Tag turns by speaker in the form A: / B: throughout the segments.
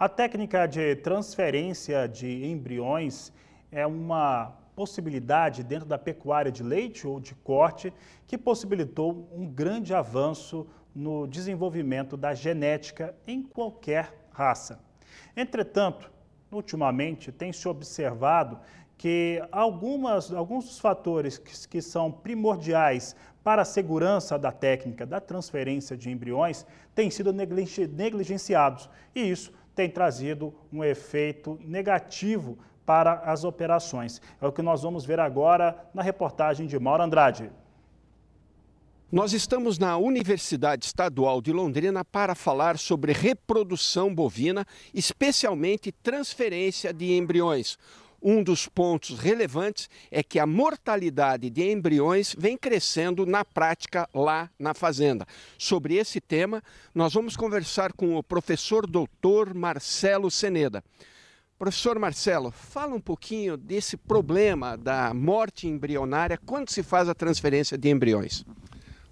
A: A técnica de transferência de embriões é uma possibilidade dentro da pecuária de leite ou de corte que possibilitou um grande avanço no desenvolvimento da genética em qualquer raça. Entretanto, ultimamente tem se observado que algumas, alguns dos fatores que, que são primordiais para a segurança da técnica da transferência de embriões têm sido negligenciados, e isso tem trazido um efeito negativo para as operações. É o que nós vamos ver agora na reportagem de Mauro Andrade.
B: Nós estamos na Universidade Estadual de Londrina para falar sobre reprodução bovina, especialmente transferência de embriões. Um dos pontos relevantes é que a mortalidade de embriões vem crescendo na prática lá na fazenda. Sobre esse tema, nós vamos conversar com o professor doutor Marcelo Seneda. Professor Marcelo, fala um pouquinho desse problema da morte embrionária quando se faz a
C: transferência
B: de embriões.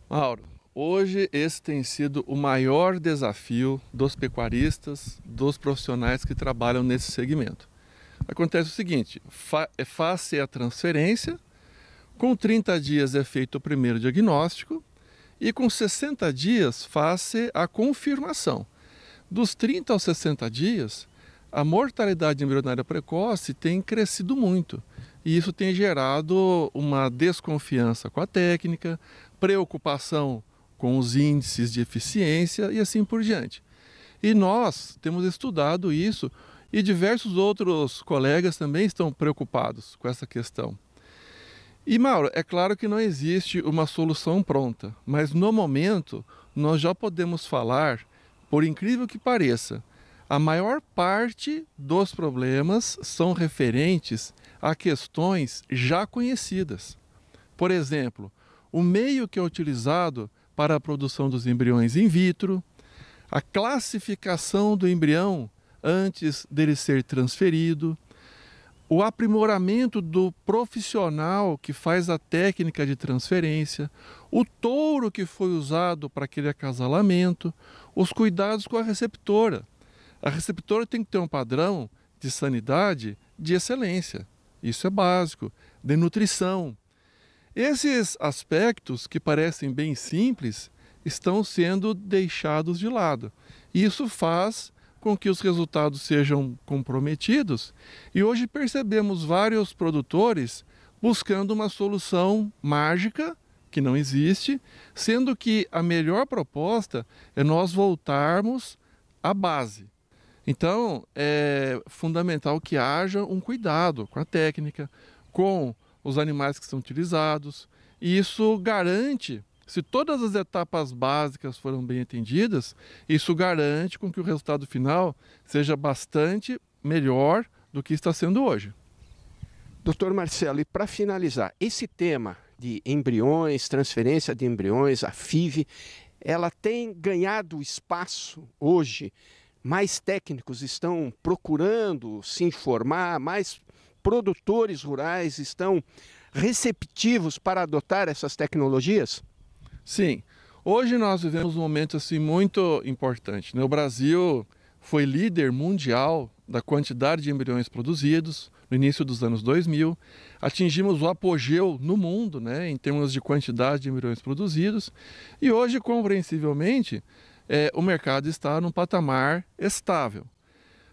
C: Mauro, hoje esse tem sido o maior desafio dos pecuaristas, dos profissionais que trabalham nesse segmento. Acontece o seguinte: fa é, faz-se a transferência, com 30 dias é feito o primeiro diagnóstico e com 60 dias faz-se a confirmação. Dos 30 aos 60 dias, a mortalidade embrionária precoce tem crescido muito. E isso tem gerado uma desconfiança com a técnica, preocupação com os índices de eficiência e assim por diante. E nós temos estudado isso e diversos outros colegas também estão preocupados com essa questão. E Mauro, é claro que não existe uma solução pronta, mas no momento nós já podemos falar, por incrível que pareça, a maior parte dos problemas são referentes a questões já conhecidas. Por exemplo, o meio que é utilizado para a produção dos embriões in vitro, a classificação do embrião antes dele ser transferido, o aprimoramento do profissional que faz a técnica de transferência, o touro que foi usado para aquele acasalamento, os cuidados com a receptora. A receptora tem que ter um padrão de sanidade de excelência. Isso é básico, de nutrição. Esses aspectos que parecem bem simples estão sendo deixados de lado. Isso faz com que os resultados sejam comprometidos. E hoje percebemos vários produtores buscando uma solução mágica que não existe, sendo que a melhor proposta é nós voltarmos à base. Então é fundamental que haja um cuidado com a técnica, com os animais que são utilizados, e isso garante se todas as etapas básicas foram bem atendidas, isso garante com que o resultado final seja bastante melhor do que está sendo hoje. Doutor Marcelo, e para finalizar, esse tema de
B: embriões, transferência de embriões, a FIV, ela tem ganhado espaço hoje. Mais técnicos estão procurando se informar, mais produtores rurais estão receptivos para adotar essas
C: tecnologias? Sim. Hoje nós vivemos um momento assim muito importante. Né? O Brasil foi líder mundial da quantidade de embriões produzidos no início dos anos 2000. Atingimos o apogeu no mundo, né, em termos de quantidade de embriões produzidos. E hoje, compreensivelmente, é, o mercado está num patamar estável.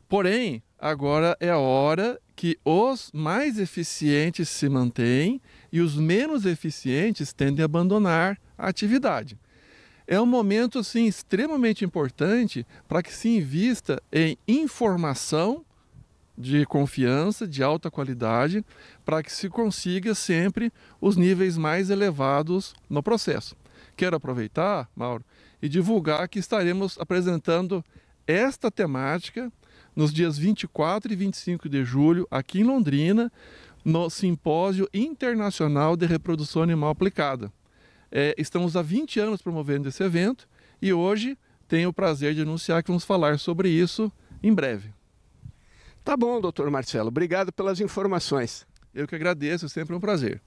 C: Porém, agora é a hora que os mais eficientes se mantêm e os menos eficientes tendem a abandonar atividade. É um momento assim, extremamente importante para que se invista em informação de confiança, de alta qualidade, para que se consiga sempre os níveis mais elevados no processo. Quero aproveitar, Mauro, e divulgar que estaremos apresentando esta temática nos dias 24 e 25 de julho, aqui em Londrina, no Simpósio Internacional de Reprodução Animal Aplicada. É, estamos há 20 anos promovendo esse evento e hoje tenho o prazer de anunciar que vamos falar sobre isso em breve. Tá bom, doutor Marcelo. Obrigado pelas informações. Eu que agradeço, sempre um prazer.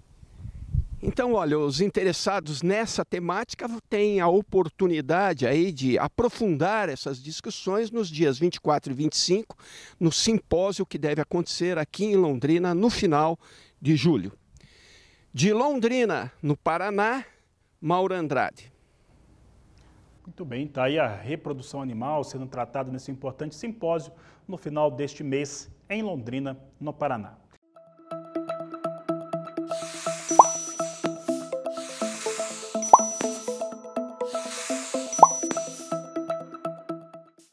C: Então, olha, os
B: interessados nessa temática têm a oportunidade aí de aprofundar essas discussões nos dias 24 e 25, no simpósio que deve acontecer aqui em Londrina no final de julho. De Londrina, no
A: Paraná, Mauro Andrade. Muito bem, está aí a reprodução animal sendo tratada nesse importante simpósio no final deste mês em Londrina, no Paraná.